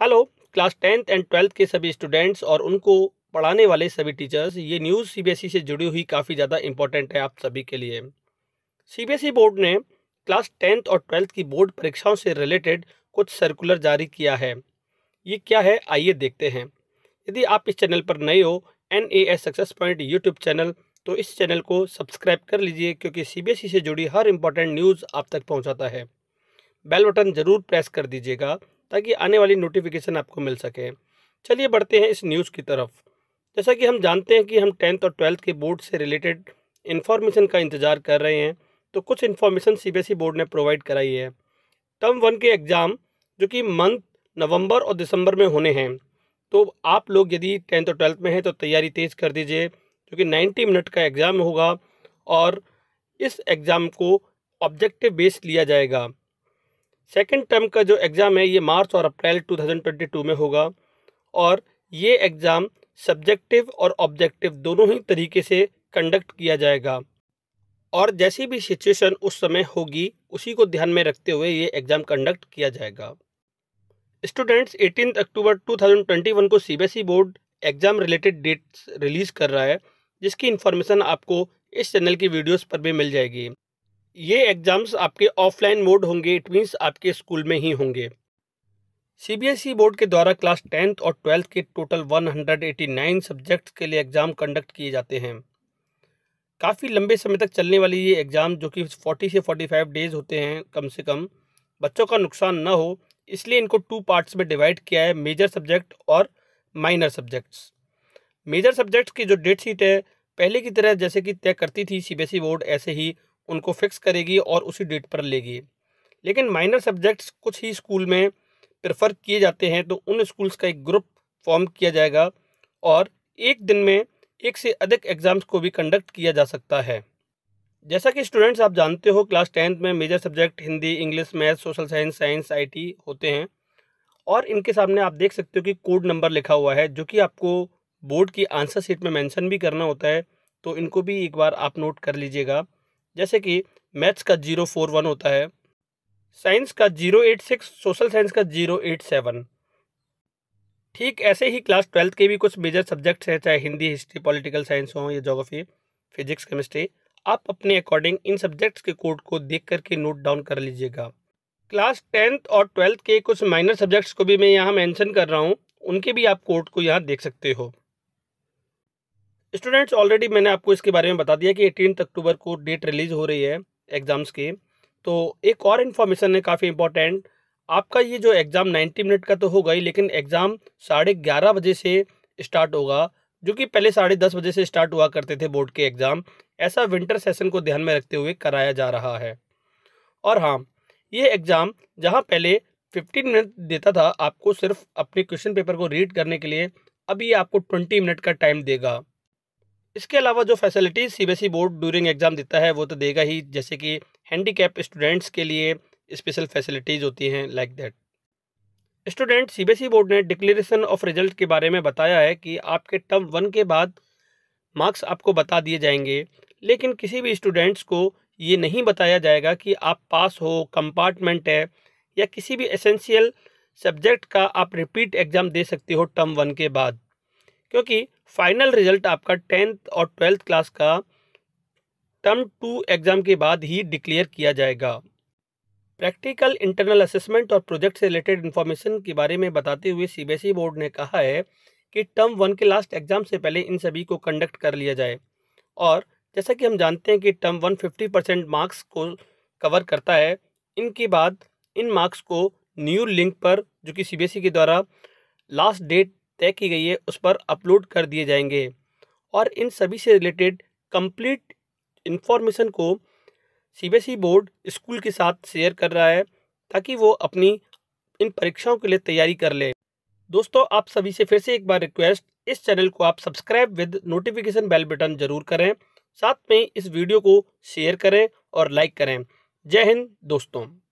hello class tenth and twelfth के सभी students और उनको पढ़ाने वाले सभी टीचर्स ये न्यूज़ सीबीएसई e से जुड़ी हुई काफ़ी ज़्यादा इम्पोर्टेंट है आप सभी के लिए सीबीएसई बोर्ड e ने क्लास टेंथ और ट्वेल्थ की बोर्ड परीक्षाओं से रिलेटेड कुछ सर्कुलर जारी किया है ये क्या है आइए देखते हैं यदि आप इस चैनल पर नए हो N A S success point YouTube channel तो इस चैनल को सब्सक्राइब कर लीजिए क्योंकि सीबीएसई e से जुड़ी हर इम्पोर्टेंट न्यूज़ आप तक पहुँचाता है बेल बटन ज़रूर प्रेस कर दीजिएगा ताकि आने वाली नोटिफिकेशन आपको मिल सके चलिए बढ़ते हैं इस न्यूज़ की तरफ जैसा कि हम जानते हैं कि हम टेंथ और ट्वेल्थ के बोर्ड से रिलेटेड इन्फॉर्मेशन का इंतज़ार कर रहे हैं तो कुछ इन्फॉर्मेशन सी बोर्ड ने प्रोवाइड कराई है टर्म वन के एग्ज़ाम जो कि मंथ नवंबर और दिसंबर में होने हैं तो आप लोग यदि टेंथ और ट्वेल्थ में हैं तो तैयारी तेज़ कर दीजिए क्योंकि नाइन्टी मिनट का एग्ज़ाम होगा और इस एग्ज़ाम को ऑब्जेक्टिव बेस लिया जाएगा सेकेंड टर्म का जो एग्ज़ाम है ये मार्च और अप्रैल 2022 में होगा और ये एग्ज़ाम सब्जेक्टिव और ऑब्जेक्टिव दोनों ही तरीके से कंडक्ट किया जाएगा और जैसी भी सिचुएशन उस समय होगी उसी को ध्यान में रखते हुए ये एग्ज़ाम कंडक्ट किया जाएगा स्टूडेंट्स 18 अक्टूबर 2021 को CBSE e board exam related dates release कर रहा है जिसकी इन्फॉर्मेशन आपको इस चैनल की वीडियोस पर भी मिल जाएगी ये एग्ज़ाम्स आपके ऑफलाइन मोड होंगे इट मीन्स आपके स्कूल में ही होंगे सीबीएसई बोर्ड e के द्वारा क्लास टेंथ और ट्वेल्थ के टोटल 189 सब्जेक्ट्स के लिए एग्ज़ाम कंडक्ट किए जाते हैं काफ़ी लंबे समय तक चलने वाले ये एग्ज़ाम जो कि 40 से 45 डेज़ होते हैं कम से कम बच्चों का नुकसान ना हो इसलिए इनको टू पार्ट्स में डिवाइड किया है मेजर सब्जेक्ट और माइनर सब्जेक्ट्स मेजर सब्जेक्ट्स की जो डेट शीट है पहले की तरह जैसे कि तय करती थी सीबीएसई बोर्ड e ऐसे ही उनको फिक्स करेगी और उसी डेट पर लेगी लेकिन माइनर सब्जेक्ट्स कुछ ही स्कूल में प्रेफर किए जाते हैं तो उन स्कूल्स का एक ग्रुप फॉर्म किया जाएगा और एक दिन में एक से अधिक एग्ज़ाम्स को भी कंडक्ट किया जा सकता है जैसा कि स्टूडेंट्स आप जानते हो क्लास टेंथ में major subject Hindi English math social science science IT होते हैं और इनके सामने आप देख सकते हो कि कोड नंबर लिखा हुआ है जो कि आपको बोर्ड की आंसर शीट में मेंशन भी करना होता है तो इनको भी एक बार आप नोट कर लीजिएगा जैसे कि मैथ्स का जीरो फोर वन होता है साइंस का zero eight six social science का जीरो एट सेवन ठीक ऐसे ही क्लास ट्वेल्थ के भी कुछ मेजर सब्जेक्ट्स हैं चाहे हिंदी हिस्ट्री पॉलिटिकल साइंस हो या जोग्राफी फिजिक्स केमिस्ट्री आप अपने अकॉर्डिंग इन सब्जेक्ट्स के कोड को देख करके नोट डाउन कर लीजिएगा क्लास टेंथ और ट्वेल्थ के कुछ माइनर सब्जेक्ट्स को भी मैं यहाँ मेंशन कर रहा हूँ उनके भी आप कोड को यहाँ देख सकते हो स्टूडेंट्स ऑलरेडी मैंने आपको इसके बारे में बता दिया कि एटीन अक्टूबर को डेट रिलीज हो रही है एग्ज़ाम्स की तो एक और इन्फॉर्मेशन है काफ़ी इंपॉर्टेंट आपका ये जो एग्ज़ाम 90 मिनट का तो होगा गई लेकिन एग्ज़ाम साढ़े ग्यारह बजे से स्टार्ट होगा जो कि पहले साढ़े दस बजे से स्टार्ट हुआ करते थे बोर्ड के एग्ज़ाम ऐसा विंटर सेशन को ध्यान में रखते हुए कराया जा रहा है और हाँ ये एग्ज़ाम जहाँ पहले फिफ्टीन मिनट देता था आपको सिर्फ अपने क्वेश्चन पेपर को रीड करने के लिए अब ये आपको ट्वेंटी मिनट का टाइम देगा इसके अलावा जो facilities CBSE board during exam देता है वो तो देगा ही जैसे कि हैंडीकैप स्टूडेंट्स के लिए स्पेशल फैसिलिटीज़ होती हैं like that student CBSE board ने डिक्लेरेशन ऑफ रिजल्ट के बारे में बताया है कि आपके टर्म वन के बाद मार्क्स आपको बता दिए जाएंगे लेकिन किसी भी स्टूडेंट्स को ये नहीं बताया जाएगा कि आप पास हो कंपार्टमेंट है या किसी भी एसेंशियल सब्जेक्ट का आप रिपीट एग्ज़ाम दे सकते हो टर्म वन के बाद क्योंकि फाइनल रिजल्ट आपका टेंथ और ट्वेल्थ क्लास का टर्म टू एग्ज़ाम के बाद ही डिक्लेयर किया जाएगा प्रैक्टिकल इंटरनल असेसमेंट और प्रोजेक्ट से रिलेटेड इन्फॉर्मेशन के बारे में बताते हुए सीबीएसई बोर्ड e ने कहा है कि टर्म वन के लास्ट एग्ज़ाम से पहले इन सभी को कंडक्ट कर लिया जाए और जैसा कि हम जानते हैं कि term one fifty percent marks को कवर करता है इनके बाद इन मार्क्स को न्यू लिंक पर जो कि सीबीएसई e के द्वारा लास्ट डेट तय की गई है उस पर अपलोड कर दिए जाएंगे और इन सभी से रिलेटेड कंप्लीट इन्फॉर्मेशन को सीबीएसई बोर्ड स्कूल के साथ शेयर कर रहा है ताकि वो अपनी इन परीक्षाओं के लिए तैयारी कर ले दोस्तों आप सभी से फिर से एक बार रिक्वेस्ट इस चैनल को आप subscribe with notification bell button जरूर करें साथ में इस वीडियो को शेयर करें और लाइक करें जय हिंद दोस्तों